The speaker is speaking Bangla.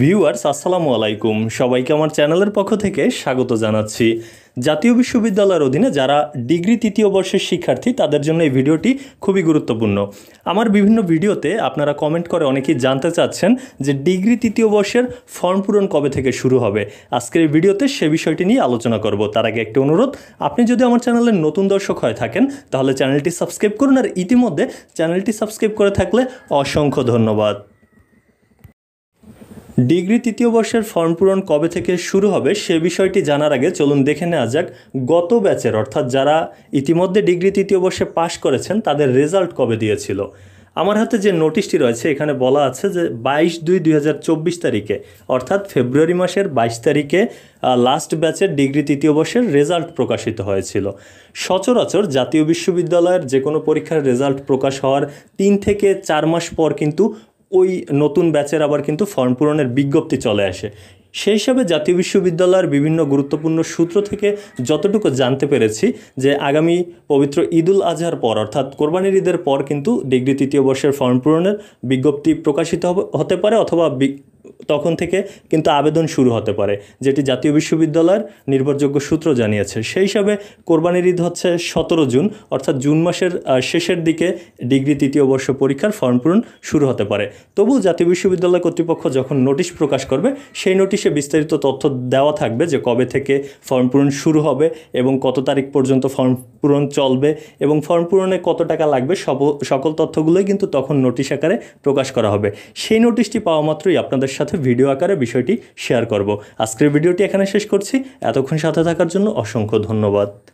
ভিউয়ার্স আসসালামু আলাইকুম সবাইকে আমার চ্যানেলের পক্ষ থেকে স্বাগত জানাচ্ছি জাতীয় বিশ্ববিদ্যালয়ের অধীনে যারা ডিগ্রি তৃতীয় বর্ষের শিক্ষার্থী তাদের জন্য এই ভিডিওটি খুবই গুরুত্বপূর্ণ আমার বিভিন্ন ভিডিওতে আপনারা কমেন্ট করে অনেকেই জানতে চাচ্ছেন যে ডিগ্রি তৃতীয় বর্ষের ফর্ম পূরণ কবে থেকে শুরু হবে আজকের এই ভিডিওতে সে বিষয়টি নিয়ে আলোচনা করব তার আগে একটি অনুরোধ আপনি যদি আমার চ্যানেলের নতুন দর্শক হয়ে থাকেন তাহলে চ্যানেলটি সাবস্ক্রাইব করুন আর ইতিমধ্যে চ্যানেলটি সাবস্ক্রাইব করে থাকলে অসংখ্য ধন্যবাদ ডিগ্রি তৃতীয় বর্ষের ফর্ম পূরণ কবে থেকে শুরু হবে সে বিষয়টি জানার আগে চলুন দেখে নেওয়া যাক গত ব্যাচের অর্থাৎ যারা ইতিমধ্যে ডিগ্রি তৃতীয় বর্ষে পাশ করেছেন তাদের রেজাল্ট কবে দিয়েছিল আমার হাতে যে নোটিশটি রয়েছে এখানে বলা আছে যে বাইশ দুই দুই তারিখে অর্থাৎ ফেব্রুয়ারি মাসের বাইশ তারিখে লাস্ট ব্যাচের ডিগ্রি তৃতীয় বর্ষের রেজাল্ট প্রকাশিত হয়েছিল সচরাচর জাতীয় বিশ্ববিদ্যালয়ের যে কোনো পরীক্ষার রেজাল্ট প্রকাশ হওয়ার তিন থেকে চার মাস পর কিন্তু ওই নতুন ব্যাচের আবার কিন্তু ফর্ম পূরণের বিজ্ঞপ্তি চলে আসে সেই হিসাবে জাতীয় বিশ্ববিদ্যালয়ের বিভিন্ন গুরুত্বপূর্ণ সূত্র থেকে যতটুকু জানতে পেরেছি যে আগামী পবিত্র ঈদুল আজহার পর অর্থাৎ কোরবানির ঈদের পর কিন্তু ডিগ্রি তৃতীয় বর্ষের ফর্ম পূরণের বিজ্ঞপ্তি প্রকাশিত হতে পারে অথবা তখন থেকে কিন্তু আবেদন শুরু হতে পারে যেটি জাতীয় বিশ্ববিদ্যালয়ের নির্ভরযোগ্য সূত্র জানিয়েছে সেই হিসাবে কোরবানির ঈদ হচ্ছে সতেরো জুন অর্থাৎ জুন মাসের শেষের দিকে ডিগ্রি তৃতীয় বর্ষ পরীক্ষার ফর্ম পূরণ শুরু হতে পারে তবু জাতীয় বিশ্ববিদ্যালয় কর্তৃপক্ষ যখন নোটিশ প্রকাশ করবে সেই নোটিশে বিস্তারিত তথ্য দেওয়া থাকবে যে কবে থেকে ফর্ম পূরণ শুরু হবে এবং কত তারিখ পর্যন্ত ফর্ম পূরণ চলবে এবং ফর্ম পূরণে কত টাকা লাগবে সব সকল তথ্যগুলোই কিন্তু তখন নোটিশ আকারে প্রকাশ করা হবে সেই নোটিশটি পাওয়া মাত্রই আপনাদের সাথে ভিডিও আকারে বিষয়টি শেয়ার করব আজকের ভিডিওটি এখানে শেষ করছি এতক্ষণ সাথে থাকার জন্য অসংখ্য ধন্যবাদ